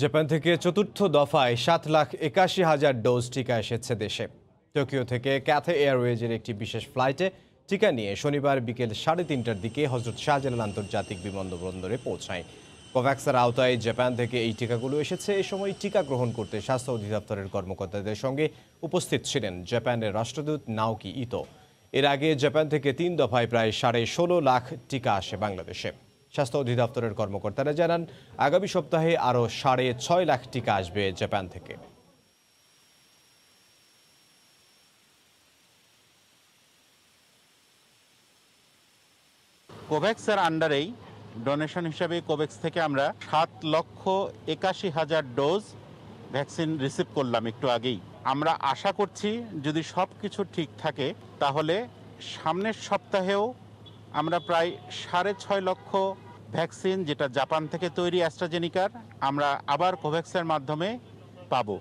Japan থেকে চতুর্থ দফায় সাত লাখ একাশি হাজার ডোজ টিকা এসেছে দেশে টোকিও থেকে ক্যাথে এয়ারওয়েজের একটি বিশেষ ফ্লাইটে টিকা নিয়ে শনিবার বিকেল সাড়ে তিনটার দিকে হজরত শাহজালাল আন্তর্জাতিক বিমানবন্দরে পৌঁছায় কোভ্যাক্সের আওতায় জাপান থেকে এই টিকাগুলো এসেছে এ সময় টিকা গ্রহণ করতে স্বাস্থ্য অধিদপ্তরের কর্মকর্তাদের সঙ্গে উপস্থিত ছিলেন জাপানের রাষ্ট্রদূত নাওকি ইতো এর আগে জাপান থেকে তিন দফায় প্রায় সাড়ে ষোলো লাখ টিকা আসে বাংলাদেশে স্বাস্থ্য অধিদপ্তরের কর্মকর্তারা জানান আগামী সপ্তাহে আরও সাড়ে ছয় লাখ টিকা আসবে জাপান থেকে কোভ্যাক্সের আন্ডারেই ডোনেশন হিসাবে কোভ্যাক্স থেকে আমরা সাত লক্ষ একাশি হাজার ডোজ ভ্যাকসিন রিসিভ করলাম একটু আগেই আমরা আশা করছি যদি সব কিছু ঠিক থাকে তাহলে সামনের সপ্তাহেও আমরা প্রায় সাড়ে ছয় লক্ষ ভ্যাকসিন যেটা জাপান থেকে তৈরি অ্যাস্ট্রাজেনিকার আমরা আবার কোভ্যাক্সের মাধ্যমে পাবো